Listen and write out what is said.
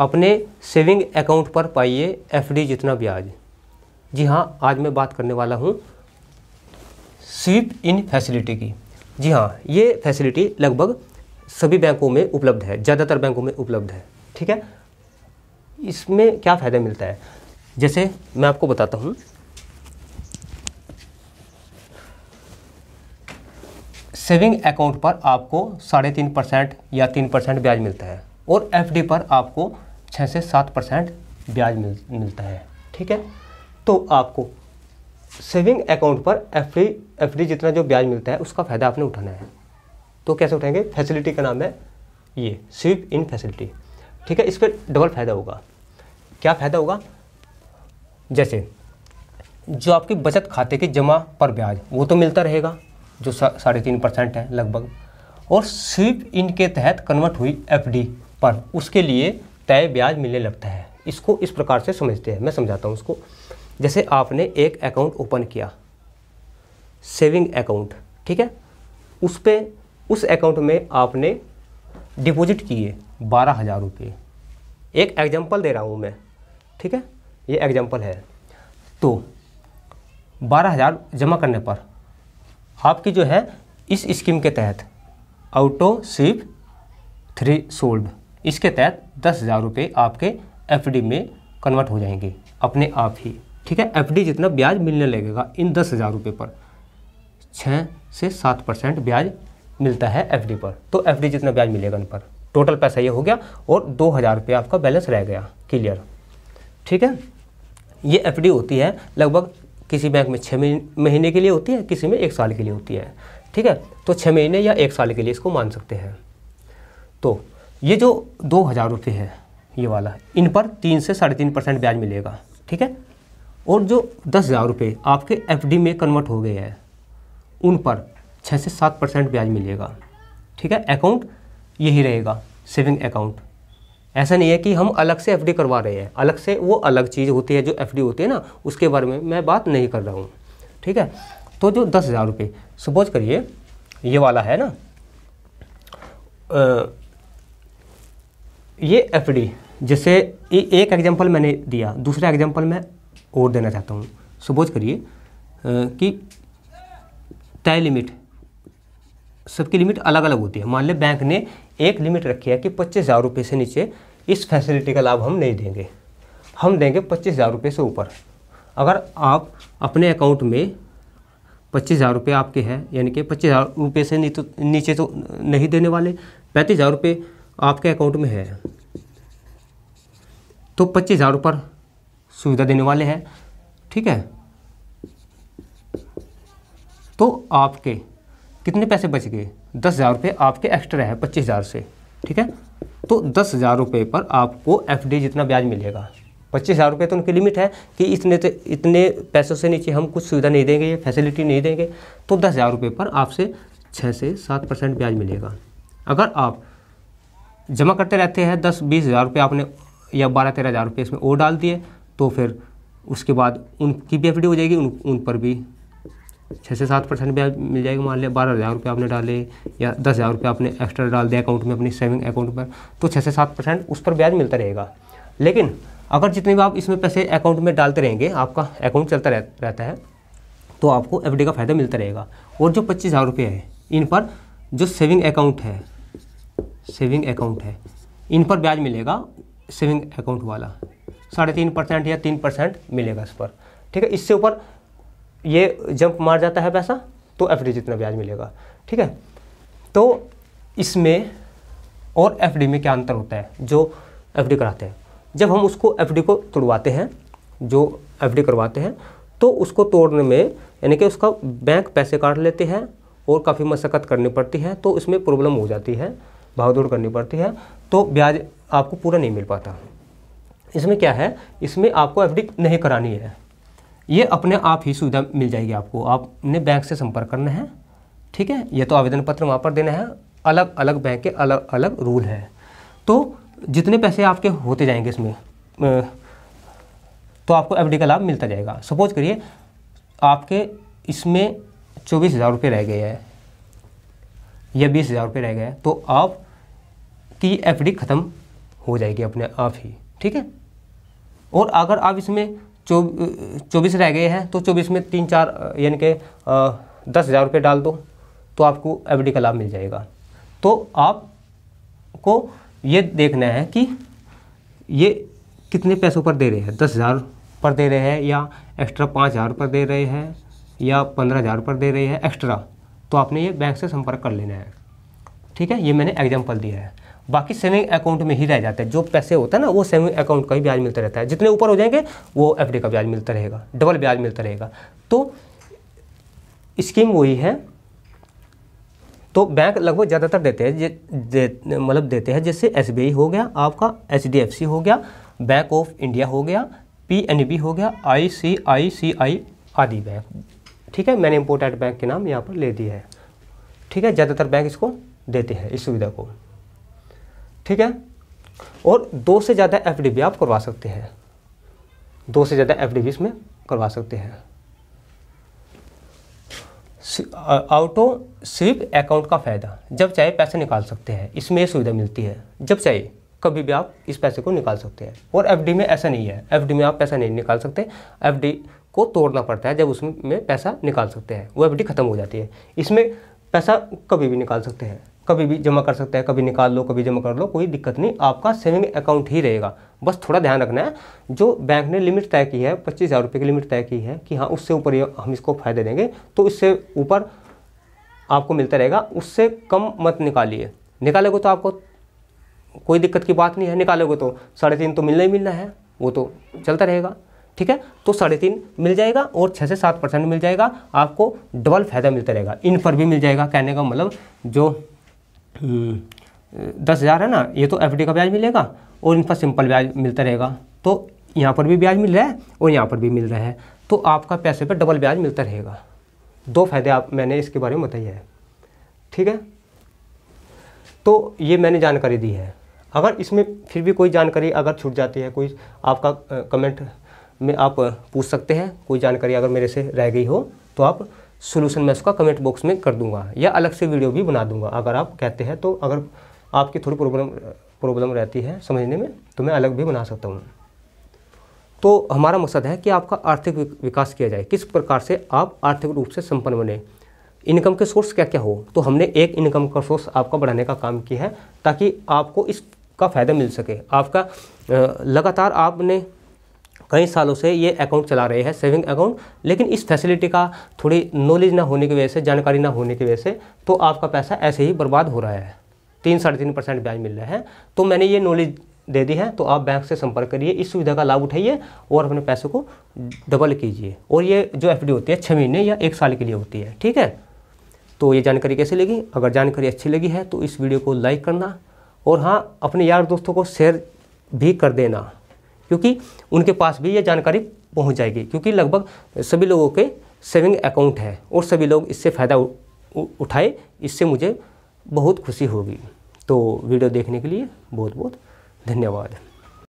अपने saving account पर पाइए एफडी जितना ब्याज जी हाँ आज मैं बात करने वाला हूँ स्वीप इन फैसिलिटी की जी हाँ ये फैसिलिटी लगभग सभी बैंकों में उपलब्ध है ज़्यादातर बैंकों में उपलब्ध है ठीक है इसमें क्या फ़ायदा मिलता है जैसे मैं आपको बताता हूँ सेविंग अकाउंट पर आपको साढ़े तीन परसेंट या तीन परसेंट ब्याज मिलता है और एफ पर आपको छः से सात परसेंट ब्याज मिल मिलता है ठीक है तो आपको सेविंग अकाउंट पर एफ डी जितना जो ब्याज मिलता है उसका फ़ायदा आपने उठाना है तो कैसे उठाएंगे फैसिलिटी का नाम है ये स्वीप इन फैसिलिटी ठीक है इस पर डबल फ़ायदा होगा क्या फ़ायदा होगा जैसे जो आपकी बचत खाते के जमा पर ब्याज वो तो मिलता रहेगा जो साढ़े तीन परसेंट है लगभग और स्वीप इन के तहत कन्वर्ट हुई एफ पर उसके लिए तय ब्याज मिलने लगता है इसको इस प्रकार से समझते हैं मैं समझाता हूँ उसको जैसे आपने एक अकाउंट ओपन किया सेविंग अकाउंट ठीक है उस पर उस अकाउंट में आपने डिपॉजिट किए बारह हज़ार रुपये एक एग्जांपल दे रहा हूँ मैं ठीक है ये एग्जांपल है तो बारह हज़ार जमा करने पर आपकी जो है इस स्कीम के तहत आउटो सिप थ्री सोल्ड इसके तहत दस हज़ार रुपये आपके एफ में कन्वर्ट हो जाएंगे अपने आप ही ठीक है एफ जितना ब्याज मिलने लगेगा इन दस हज़ार रुपये पर छः से सात परसेंट ब्याज मिलता है एफ पर तो एफ जितना ब्याज मिलेगा उन पर टोटल पैसा ये हो गया और दो हज़ार रुपये आपका बैलेंस रह गया क्लियर ठीक है ये एफ होती है लगभग किसी बैंक में छः महीने के लिए होती है किसी में एक साल के लिए होती है ठीक है तो छः महीने या एक साल के लिए इसको मान सकते हैं तो ये जो दो हज़ार रुपये है ये वाला इन पर तीन से साढ़े तीन परसेंट ब्याज मिलेगा ठीक है और जो दस हज़ार रुपये आपके एफ में कन्वर्ट हो गए हैं उन पर छः से सात परसेंट ब्याज मिलेगा ठीक है अकाउंट यही रहेगा सेविंग अकाउंट ऐसा नहीं है कि हम अलग से एफ करवा रहे हैं अलग से वो अलग चीज़ होती है जो एफ होती है ना उसके बारे में मैं बात नहीं कर रहा हूँ ठीक है तो जो दस हज़ार रुपये सपोज करिए ये वाला है ना आ, ये एफ जैसे एक एग्जाम्पल मैंने दिया दूसरा एग्जाम्पल मैं और देना चाहता हूँ सपोज करिए कि तय लिमिट सबकी लिमिट अलग अलग होती है मान लें बैंक ने एक लिमिट रखी है कि पच्चीस हज़ार रुपये से नीचे इस फैसिलिटी का लाभ हम नहीं देंगे हम देंगे पच्चीस हज़ार रुपये से ऊपर अगर आप अपने अकाउंट में पच्चीस हज़ार रुपये आपके हैं यानी कि पच्चीस हज़ार रुपये से नीचे तो, तो नहीं देने वाले पैंतीस हज़ार रुपये आपके अकाउंट में है तो पच्चीस हज़ार रुपये सुविधा देने वाले हैं ठीक है तो आपके कितने पैसे बच गए दस हज़ार रुपये आपके एक्स्ट्रा है पच्चीस हज़ार से ठीक है तो दस हज़ार रुपये पर आपको एफ जितना ब्याज मिलेगा पच्चीस हज़ार रुपये तो उनकी लिमिट है कि इतने तो इतने पैसों से नीचे हम कुछ सुविधा नहीं देंगे फैसिलिटी नहीं देंगे तो दस हज़ार रुपये पर आपसे छः से सात परसेंट ब्याज मिलेगा अगर आप जमा करते रहते हैं दस बीस हज़ार रुपये आपने या बारह तेरह हज़ार रुपये इसमें और डाल दिए तो फिर उसके बाद उनकी भी एफ हो जाएगी उन उन पर भी छः से सात परसेंट ब्याज मिल जाएगा मान लिया बारह हज़ार रुपये आपने डाले या दस हज़ार रुपये आपने एक्स्ट्रा डाल दिया अकाउंट में अपनी सेविंग अकाउंट पर तो छः से सात परसेंट उस पर ब्याज मिलता रहेगा लेकिन अगर जितने भी आप इसमें पैसे अकाउंट में डालते रहेंगे आपका अकाउंट चलता रहता है तो आपको एफ का फ़ायदा मिलता रहेगा और जो पच्चीस हज़ार रुपये है इन पर जो सेविंग अकाउंट है सेविंग अकाउंट है इन पर ब्याज मिलेगा सेविंग अकाउंट वाला साढ़े तीन परसेंट या तीन परसेंट मिलेगा इस पर ठीक है इससे ऊपर ये जंप मार जाता है पैसा तो एफ जितना ब्याज मिलेगा ठीक है तो इसमें और एफ में क्या अंतर होता है जो एफ कराते हैं जब हम उसको एफ को तोड़वाते हैं जो एफ करवाते हैं तो उसको तोड़ने में यानी कि उसका बैंक पैसे काट लेते हैं और काफ़ी मशक्क़त करनी पड़ती है तो इसमें प्रॉब्लम हो जाती है भागदौड़ करनी पड़ती है तो ब्याज आपको पूरा नहीं मिल पाता इसमें क्या है इसमें आपको एफडी नहीं करानी है ये अपने आप ही सुविधा मिल जाएगी आपको आपने बैंक से संपर्क करना है ठीक है ये तो आवेदन पत्र वहाँ पर देना है अलग अलग बैंक के अलग अलग रूल हैं तो जितने पैसे आपके होते जाएंगे इसमें तो आपको एफ का लाभ मिलता जाएगा सपोज करिए आपके इसमें चौबीस हज़ार रुपये रह गए हैं या बीस हज़ार रुपये रह गए तो आप की एफ ख़त्म हो जाएगी अपने आप ही ठीक है और अगर आप इसमें चौबीस रह गए हैं तो चौबीस में तीन चार यानी कि दस हज़ार रुपये डाल दो तो आपको एफ का लाभ मिल जाएगा तो आपको ये देखना है कि ये कितने पैसों पर दे रहे हैं दस हज़ार पर दे रहे हैं या एक्स्ट्रा पाँच हज़ार पर दे रहे हैं या पंद्रह हज़ार पर दे रहे हैं एक्स्ट्रा तो आपने ये बैंक से संपर्क कर लेना है ठीक है ये मैंने एग्जाम्पल दिया है बाकी सेविंग अकाउंट में ही रह जाते हैं जो पैसे होता है ना वो सेविंग अकाउंट का ही ब्याज मिलता रहता है जितने ऊपर हो जाएंगे वो एफ का ब्याज मिलता रहेगा डबल ब्याज मिलता रहेगा तो स्कीम वही है तो बैंक लगभग ज़्यादातर देते हैं दे, मतलब देते हैं जैसे एस हो गया आपका एच हो गया बैंक ऑफ इंडिया हो गया पी हो गया आई सी आई सी आई आदि बैंक ठीक है मैंने इम्पोर्ट एट बैंक के नाम यहाँ पर ले दिया है ठीक है ज़्यादातर बैंक इसको देते हैं इस सुविधा को ठीक है और दो से ज़्यादा एफ आप करवा सकते हैं दो से ज़्यादा एफ इसमें करवा सकते हैं आउटो स्विप अकाउंट का फ़ायदा जब चाहे पैसे निकाल सकते हैं इसमें यह सुविधा मिलती है जब चाहे कभी भी आप इस पैसे को निकाल सकते हैं और एफडी में ऐसा नहीं है एफडी में आप पैसा नहीं निकाल सकते एफडी को तोड़ना पड़ता है जब उसमें पैसा निकाल सकते हैं वो एफ ख़त्म हो जाती है इसमें पैसा कभी भी निकाल सकते हैं कभी भी जमा कर सकते हैं कभी निकाल लो कभी जमा कर लो कोई दिक्कत नहीं आपका सेविंग अकाउंट ही रहेगा बस थोड़ा ध्यान रखना है जो बैंक ने लिमिट तय की है पच्चीस हज़ार रुपये की लिमिट तय की है कि हाँ उससे ऊपर हम इसको फ़ायदे देंगे तो इससे ऊपर आपको मिलता रहेगा उससे कम मत निकालिए निकालोगे तो आपको कोई दिक्कत की बात नहीं है निकालोगे तो साढ़े तीन तो मिलना ही मिलना है वो तो चलता रहेगा ठीक है तो साढ़े तीन मिल जाएगा और छः से सात परसेंट मिल जाएगा आपको डबल फायदा मिलता रहेगा इन पर भी मिल जाएगा कहने का मतलब जो हम्म, दस हज़ार है ना ये तो एफ का ब्याज मिलेगा और इन पर सिंपल ब्याज मिलता रहेगा तो यहाँ पर भी ब्याज मिल रहा है और यहाँ पर भी मिल रहा है तो आपका पैसे पर डबल ब्याज मिलता रहेगा दो फायदे आप मैंने इसके बारे में बताया है ठीक है तो ये मैंने जानकारी दी है अगर इसमें फिर भी कोई जानकारी अगर छूट जाती है कोई आपका कमेंट में आप पूछ सकते हैं कोई जानकारी अगर मेरे से रह गई हो तो आप सोल्यूशन मैं उसका कमेंट बॉक्स में कर दूंगा या अलग से वीडियो भी बना दूंगा अगर आप कहते हैं तो अगर आपकी थोड़ी प्रॉब्लम प्रॉब्लम रहती है समझने में तो मैं अलग भी बना सकता हूँ तो हमारा मकसद है कि आपका आर्थिक विकास किया जाए किस प्रकार से आप आर्थिक रूप से संपन्न बने इनकम के सोर्स क्या क्या हो तो हमने एक इनकम का सोर्स आपका बढ़ाने का काम किया है ताकि आपको इसका फ़ायदा मिल सके आपका लगातार आपने कई सालों से ये अकाउंट चला रहे हैं सेविंग अकाउंट लेकिन इस फैसिलिटी का थोड़ी नॉलेज ना होने की वजह से जानकारी ना होने की वजह से तो आपका पैसा ऐसे ही बर्बाद हो रहा है तीन साढ़े तीन परसेंट ब्याज मिल रहा है तो मैंने ये नॉलेज दे दी है तो आप बैंक से संपर्क करिए इस सुविधा का लाभ उठाइए और अपने पैसे को डबल कीजिए और ये जो एफ होती है छः महीने या एक साल के लिए होती है ठीक है तो ये जानकारी कैसी लगी अगर जानकारी अच्छी लगी है तो इस वीडियो को लाइक करना और हाँ अपने यार दोस्तों को शेयर भी कर देना क्योंकि उनके पास भी ये जानकारी पहुँच जाएगी क्योंकि लगभग सभी लोगों के सेविंग अकाउंट है और सभी लोग इससे फ़ायदा उठाए इससे मुझे बहुत खुशी होगी तो वीडियो देखने के लिए बहुत बहुत धन्यवाद